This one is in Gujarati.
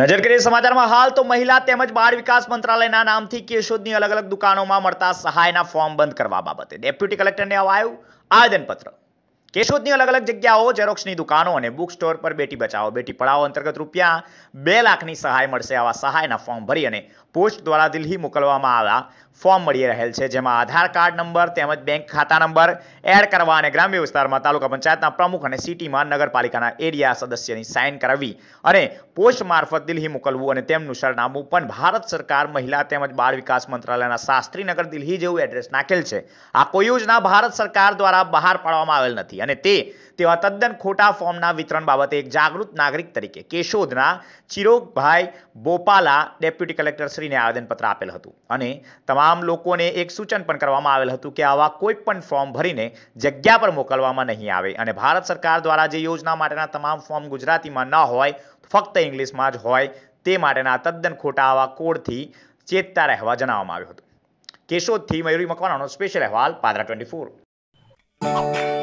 નજર કરીએ સમાચારમાં હાલ તો મહિલા તેમજ બાળ વિકાસ મંત્રાલયના નામથી કેશોદની અલગ અલગ દુકાનોમાં મળતા સહાયના ફોર્મ બંધ કરવા બાબતે ડેપ્યુટી કલેક્ટરને અવાયું આવેદનપત્ર કેશોદની અલગ અલગ જગ્યાઓ ઝેરોક્ષની દુકાનો અને બુક સ્ટોર પર બેટી બચાવો બેટી પડાવો અંતર્ગત રૂપિયા બે લાખની સહાય મળશે આવા સહાયના ફોર્મ ભરી અને પોસ્ટ દ્વારા દિલ્હી મોકલવામાં આવેલા ફોર્મ મળી રહેલ છે જેમાં આધાર કાર્ડ નંબર તેમજ બેંક ખાતા નંબર એડ કરવા અને ગ્રામ્ય વિસ્તારમાં તાલુકા પંચાયતના પ્રમુખ અને સિટીમાં નગરપાલિકાના એરિયા સદસ્યની સાઇન કરાવી અને પોસ્ટ મારફત દિલ્હી મોકલવું અને તેમનું સરનામું પણ ભારત સરકાર મહિલા તેમજ બાળ વિકાસ મંત્રાલયના શાસ્ત્રીનગર દિલ્હી જેવું એડ્રેસ નાખેલ છે આ કોઈ યોજના ભારત સરકાર દ્વારા બહાર પાડવામાં આવેલ નથી અને તે તેવા તદ્દન ખોટા ફોર્મના વિતરણ બાબતે એક જાગૃત નાગરિક તરીકે કેશોદના ચિરોગભાઈ બોપાલા ડેપ્યુટી કલેક્ટરશ્રીને આવેદનપત્ર આપેલ હતું અને તમામ લોકોને એક સૂચન પણ કરવામાં આવેલ હતું કે આવા કોઈ ફોર્મ ભરીને જગ્યા પર મોકલવામાં નહીં આવે અને ભારત સરકાર દ્વારા જે યોજના માટેના તમામ ફોર્મ ગુજરાતીમાં ન હોય ફક્ત ઇંગ્લિશમાં જ હોય તે માટેના તદ્દન ખોટા આવા કોડથી ચેતતા રહેવા જણાવવામાં આવ્યું હતું કેશોદથી મયુરી મકવાણાનો સ્પેશિયલ અહેવાલ પાદરા ટ્વેન્ટી ફોર